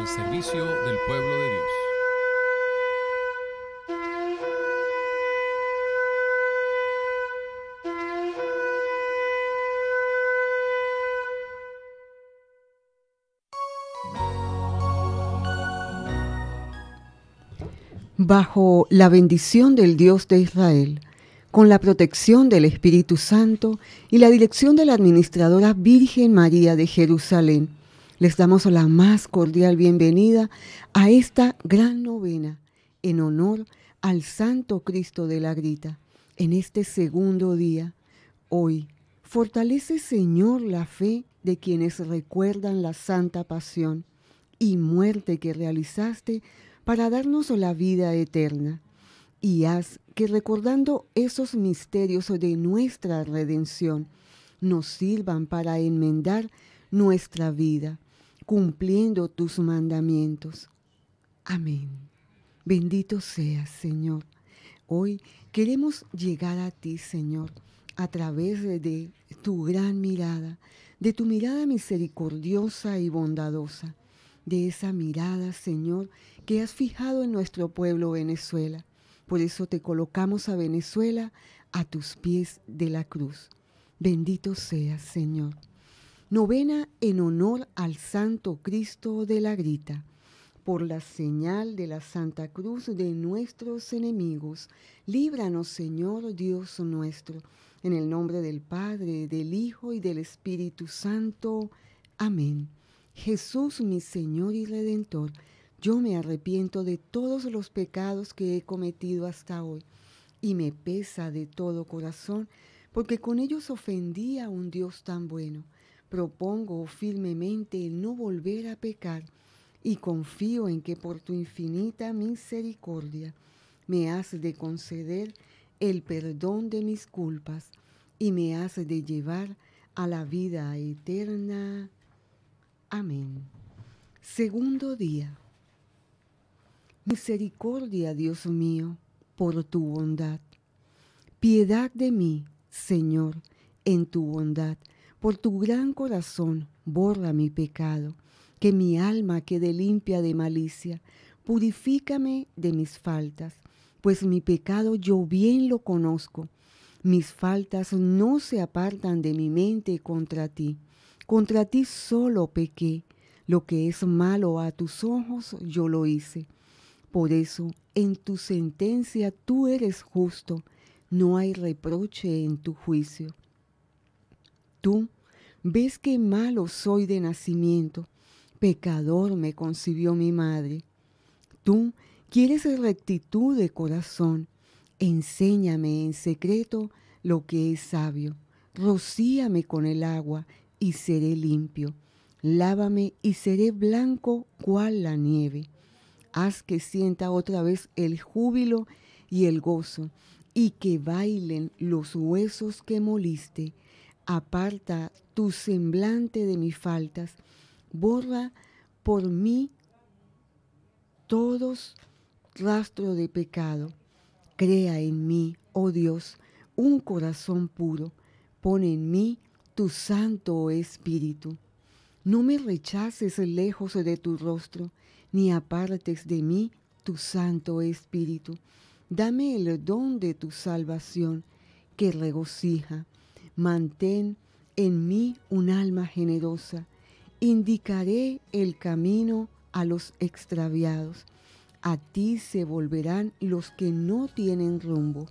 el servicio del pueblo de Dios. Bajo la bendición del Dios de Israel, con la protección del Espíritu Santo y la dirección de la Administradora Virgen María de Jerusalén, les damos la más cordial bienvenida a esta gran novena en honor al Santo Cristo de la Grita. En este segundo día, hoy, fortalece Señor la fe de quienes recuerdan la santa pasión y muerte que realizaste para darnos la vida eterna. Y haz que recordando esos misterios de nuestra redención, nos sirvan para enmendar nuestra vida cumpliendo tus mandamientos. Amén. Bendito seas, Señor. Hoy queremos llegar a ti, Señor, a través de tu gran mirada, de tu mirada misericordiosa y bondadosa, de esa mirada, Señor, que has fijado en nuestro pueblo Venezuela. Por eso te colocamos a Venezuela a tus pies de la cruz. Bendito seas, Señor. Novena en honor al Santo Cristo de la Grita. Por la señal de la Santa Cruz de nuestros enemigos, líbranos Señor Dios nuestro, en el nombre del Padre, del Hijo y del Espíritu Santo. Amén. Jesús mi Señor y Redentor, yo me arrepiento de todos los pecados que he cometido hasta hoy y me pesa de todo corazón porque con ellos ofendí a un Dios tan bueno propongo firmemente el no volver a pecar y confío en que por tu infinita misericordia me has de conceder el perdón de mis culpas y me has de llevar a la vida eterna. Amén. Segundo día. Misericordia, Dios mío, por tu bondad. Piedad de mí, Señor, en tu bondad por tu gran corazón, borra mi pecado, que mi alma quede limpia de malicia. Purifícame de mis faltas, pues mi pecado yo bien lo conozco. Mis faltas no se apartan de mi mente contra ti. Contra ti solo pequé. Lo que es malo a tus ojos yo lo hice. Por eso, en tu sentencia tú eres justo. No hay reproche en tu juicio tú ves que malo soy de nacimiento, pecador me concibió mi madre. Tú quieres rectitud de corazón, enséñame en secreto lo que es sabio, rocíame con el agua y seré limpio, lávame y seré blanco cual la nieve. Haz que sienta otra vez el júbilo y el gozo, y que bailen los huesos que moliste, aparta tu semblante de mis faltas, borra por mí todos rastro de pecado. Crea en mí, oh Dios, un corazón puro. Pon en mí tu santo espíritu. No me rechaces lejos de tu rostro, ni apartes de mí tu santo espíritu. Dame el don de tu salvación, que regocija Mantén en mí un alma generosa. Indicaré el camino a los extraviados. A ti se volverán los que no tienen rumbo.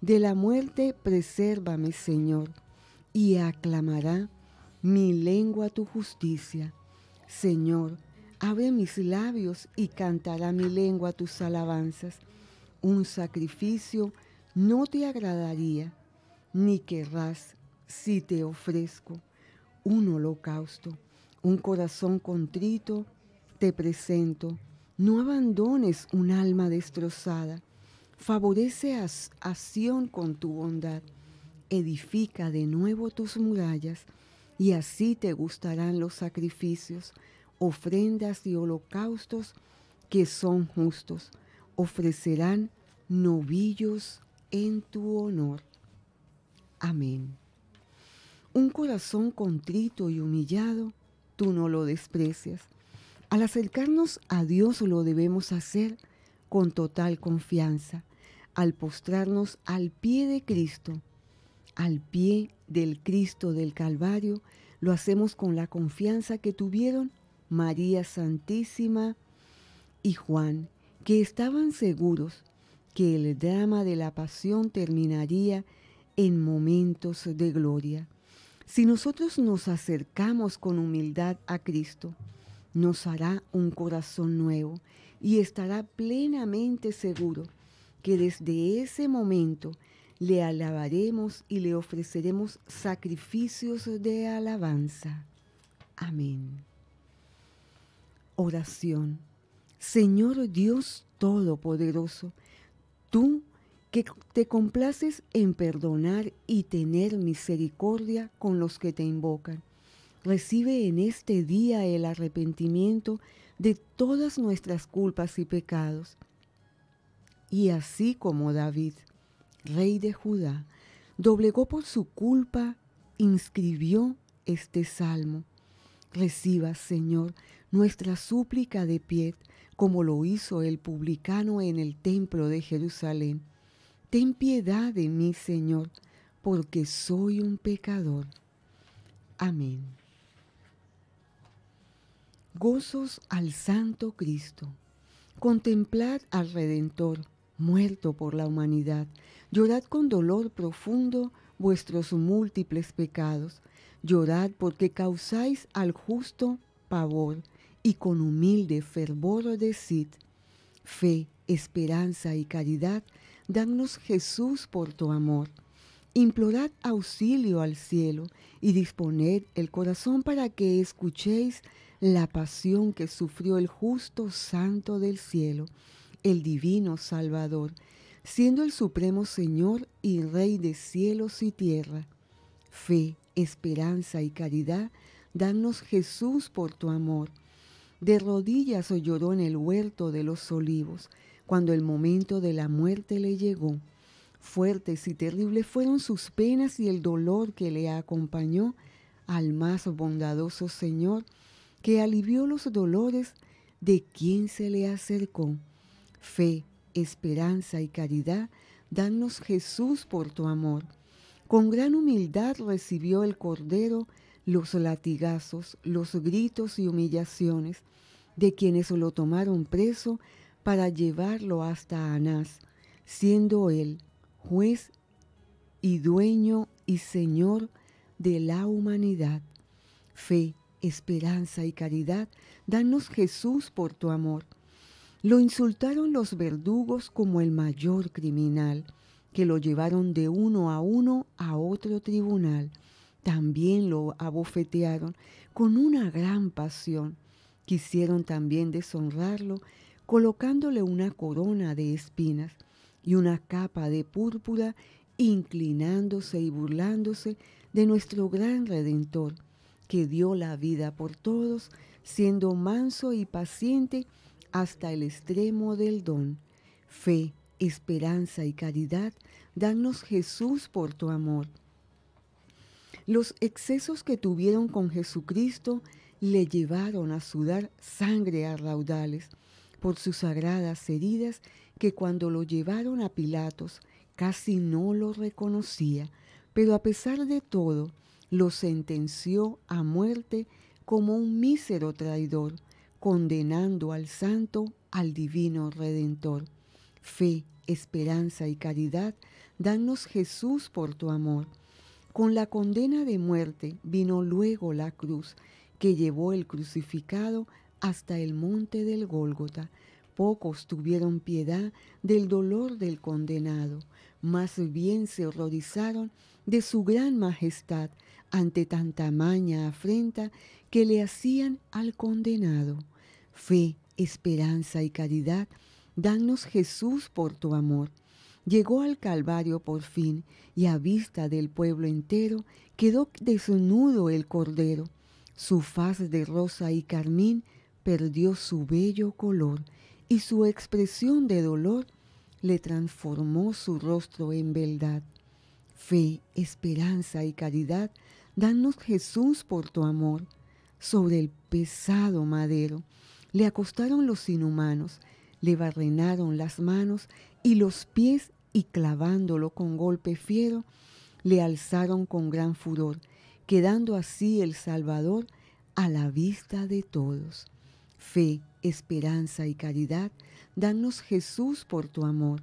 De la muerte presérvame, Señor, y aclamará mi lengua tu justicia. Señor, abre mis labios y cantará mi lengua tus alabanzas. Un sacrificio no te agradaría ni querrás si te ofrezco un holocausto, un corazón contrito te presento. No abandones un alma destrozada. Favorece a, con tu bondad. Edifica de nuevo tus murallas y así te gustarán los sacrificios, ofrendas y holocaustos que son justos. Ofrecerán novillos en tu honor. Amén. Un corazón contrito y humillado, tú no lo desprecias. Al acercarnos a Dios lo debemos hacer con total confianza, al postrarnos al pie de Cristo, al pie del Cristo del Calvario, lo hacemos con la confianza que tuvieron María Santísima y Juan, que estaban seguros que el drama de la pasión terminaría en momentos de gloria. Si nosotros nos acercamos con humildad a Cristo, nos hará un corazón nuevo y estará plenamente seguro que desde ese momento le alabaremos y le ofreceremos sacrificios de alabanza. Amén. Oración. Señor Dios Todopoderoso, tú que te complaces en perdonar y tener misericordia con los que te invocan. Recibe en este día el arrepentimiento de todas nuestras culpas y pecados. Y así como David, rey de Judá, doblegó por su culpa, inscribió este salmo. Reciba, Señor, nuestra súplica de pie, como lo hizo el publicano en el templo de Jerusalén Ten piedad de mí, Señor, porque soy un pecador. Amén. Gozos al Santo Cristo. Contemplad al Redentor, muerto por la humanidad. Llorad con dolor profundo vuestros múltiples pecados. Llorad porque causáis al justo pavor y con humilde fervor decid, fe, esperanza y caridad Danos Jesús por tu amor. Implorad auxilio al cielo y disponed el corazón para que escuchéis la pasión que sufrió el justo santo del cielo, el divino Salvador, siendo el supremo Señor y Rey de cielos y tierra. Fe, esperanza y caridad, danos Jesús por tu amor. De rodillas lloró en el huerto de los olivos, cuando el momento de la muerte le llegó, fuertes y terribles fueron sus penas y el dolor que le acompañó al más bondadoso Señor, que alivió los dolores de quien se le acercó. Fe, esperanza y caridad, danos Jesús por tu amor. Con gran humildad recibió el Cordero los latigazos, los gritos y humillaciones de quienes lo tomaron preso para llevarlo hasta Anás, siendo él juez y dueño y señor de la humanidad. Fe, esperanza y caridad, danos Jesús por tu amor. Lo insultaron los verdugos como el mayor criminal, que lo llevaron de uno a uno a otro tribunal. También lo abofetearon con una gran pasión. Quisieron también deshonrarlo, colocándole una corona de espinas y una capa de púrpura, inclinándose y burlándose de nuestro gran Redentor, que dio la vida por todos, siendo manso y paciente hasta el extremo del don. Fe, esperanza y caridad, danos Jesús por tu amor. Los excesos que tuvieron con Jesucristo le llevaron a sudar sangre a raudales por sus sagradas heridas que cuando lo llevaron a Pilatos casi no lo reconocía, pero a pesar de todo lo sentenció a muerte como un mísero traidor, condenando al santo al divino redentor. Fe, esperanza y caridad, danos Jesús por tu amor. Con la condena de muerte vino luego la cruz, que llevó el crucificado hasta el monte del Gólgota. Pocos tuvieron piedad del dolor del condenado, más bien se horrorizaron de su gran majestad ante tanta maña afrenta que le hacían al condenado. Fe, esperanza y caridad, danos Jesús por tu amor. Llegó al Calvario por fin y a vista del pueblo entero quedó desnudo el Cordero. Su faz de rosa y carmín perdió su bello color y su expresión de dolor le transformó su rostro en beldad. Fe, esperanza y caridad, danos Jesús por tu amor. Sobre el pesado madero le acostaron los inhumanos, le barrenaron las manos y los pies y clavándolo con golpe fiero, le alzaron con gran furor, quedando así el Salvador a la vista de todos. Fe, esperanza y caridad, danos Jesús por tu amor.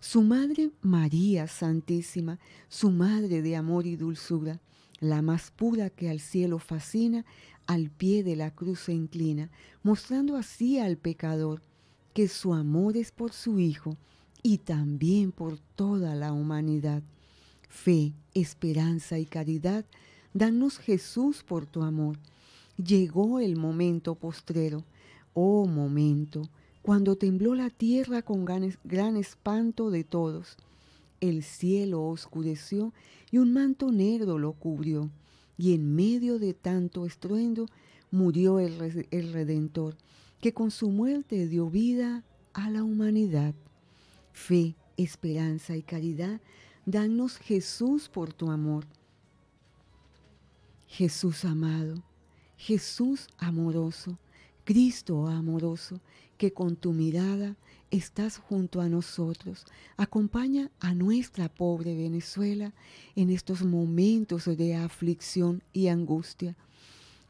Su Madre María Santísima, su Madre de amor y dulzura, la más pura que al cielo fascina, al pie de la cruz se inclina, mostrando así al pecador que su amor es por su Hijo y también por toda la humanidad. Fe, esperanza y caridad, danos Jesús por tu amor llegó el momento postrero, oh momento, cuando tembló la tierra con gran, espanto de todos. El cielo oscureció y un manto negro lo cubrió, y en medio de tanto estruendo murió el, el Redentor, que con su muerte dio vida a la humanidad. Fe, esperanza y caridad, danos Jesús por tu amor. Jesús amado, Jesús amoroso, Cristo amoroso, que con tu mirada estás junto a nosotros. Acompaña a nuestra pobre Venezuela en estos momentos de aflicción y angustia.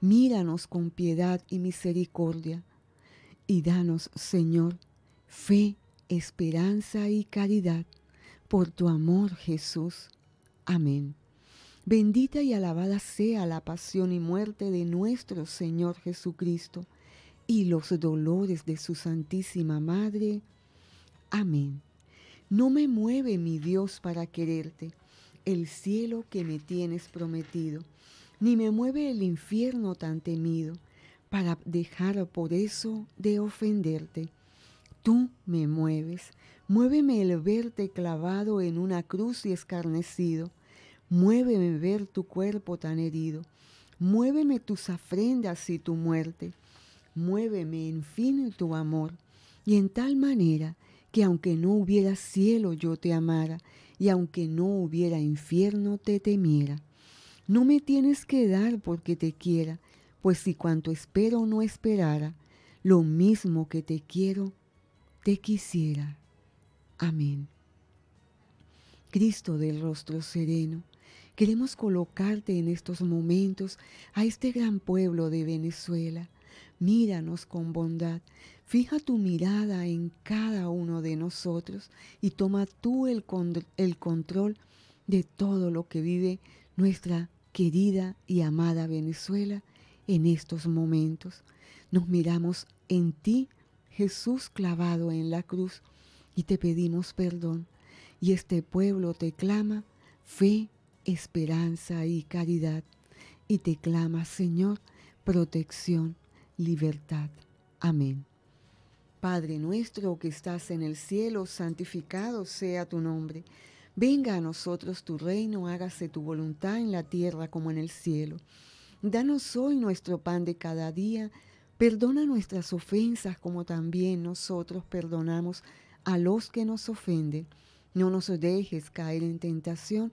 Míranos con piedad y misericordia y danos, Señor, fe, esperanza y caridad por tu amor, Jesús. Amén. Bendita y alabada sea la pasión y muerte de nuestro Señor Jesucristo y los dolores de su Santísima Madre. Amén. No me mueve mi Dios para quererte, el cielo que me tienes prometido, ni me mueve el infierno tan temido, para dejar por eso de ofenderte. Tú me mueves, muéveme el verte clavado en una cruz y escarnecido Muéveme ver tu cuerpo tan herido. Muéveme tus afrendas y tu muerte. Muéveme, en fin, tu amor. Y en tal manera que aunque no hubiera cielo yo te amara, y aunque no hubiera infierno te temiera. No me tienes que dar porque te quiera, pues si cuanto espero no esperara, lo mismo que te quiero, te quisiera. Amén. Cristo del rostro sereno, Queremos colocarte en estos momentos a este gran pueblo de Venezuela. Míranos con bondad. Fija tu mirada en cada uno de nosotros y toma tú el, el control de todo lo que vive nuestra querida y amada Venezuela en estos momentos. Nos miramos en ti, Jesús clavado en la cruz, y te pedimos perdón. Y este pueblo te clama fe, esperanza y caridad, y te clama, Señor, protección, libertad. Amén. Padre nuestro que estás en el cielo, santificado sea tu nombre. Venga a nosotros tu reino, hágase tu voluntad en la tierra como en el cielo. Danos hoy nuestro pan de cada día. Perdona nuestras ofensas como también nosotros perdonamos a los que nos ofenden. No nos dejes caer en tentación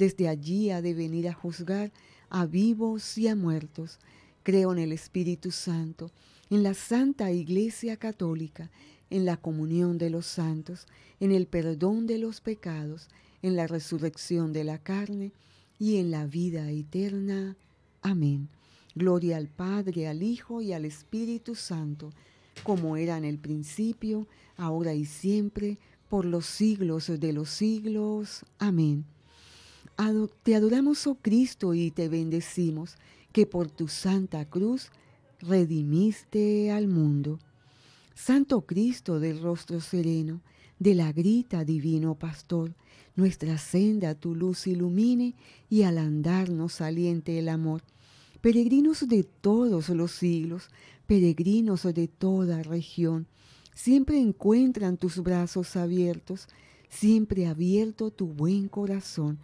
desde allí ha de venir a juzgar a vivos y a muertos. Creo en el Espíritu Santo, en la Santa Iglesia Católica, en la comunión de los santos, en el perdón de los pecados, en la resurrección de la carne y en la vida eterna. Amén. Gloria al Padre, al Hijo y al Espíritu Santo, como era en el principio, ahora y siempre, por los siglos de los siglos. Amén. Te adoramos, oh Cristo, y te bendecimos, que por tu santa cruz redimiste al mundo. Santo Cristo del rostro sereno, de la grita divino oh pastor, nuestra senda tu luz ilumine y al andar nos saliente el amor. Peregrinos de todos los siglos, peregrinos de toda región, siempre encuentran tus brazos abiertos, siempre abierto tu buen corazón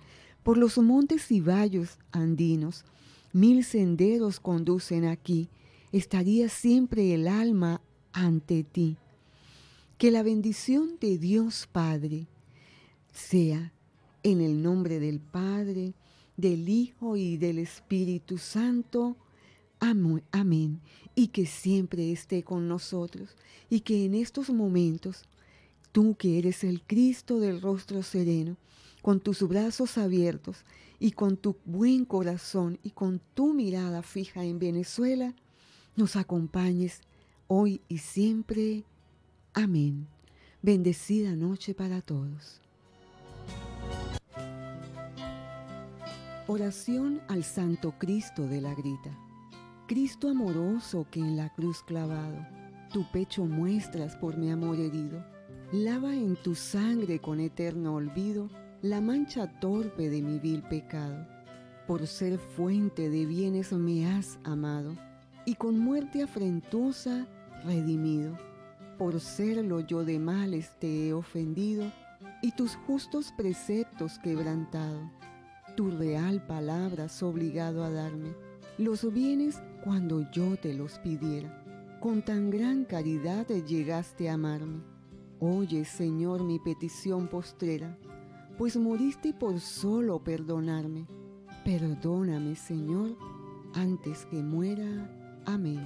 por los montes y valles andinos, mil senderos conducen aquí, estaría siempre el alma ante ti. Que la bendición de Dios Padre sea en el nombre del Padre, del Hijo y del Espíritu Santo. Amén. Y que siempre esté con nosotros y que en estos momentos, tú que eres el Cristo del rostro sereno, con tus brazos abiertos y con tu buen corazón y con tu mirada fija en Venezuela, nos acompañes hoy y siempre. Amén. Bendecida noche para todos. Oración al Santo Cristo de la Grita. Cristo amoroso que en la cruz clavado, tu pecho muestras por mi amor herido. Lava en tu sangre con eterno olvido la mancha torpe de mi vil pecado. Por ser fuente de bienes me has amado, y con muerte afrentosa redimido. Por serlo yo de males te he ofendido, y tus justos preceptos quebrantado. Tu real palabra has obligado a darme los bienes cuando yo te los pidiera. Con tan gran caridad llegaste a amarme. Oye, Señor, mi petición postrera pues moriste por solo perdonarme. Perdóname, Señor, antes que muera. Amén.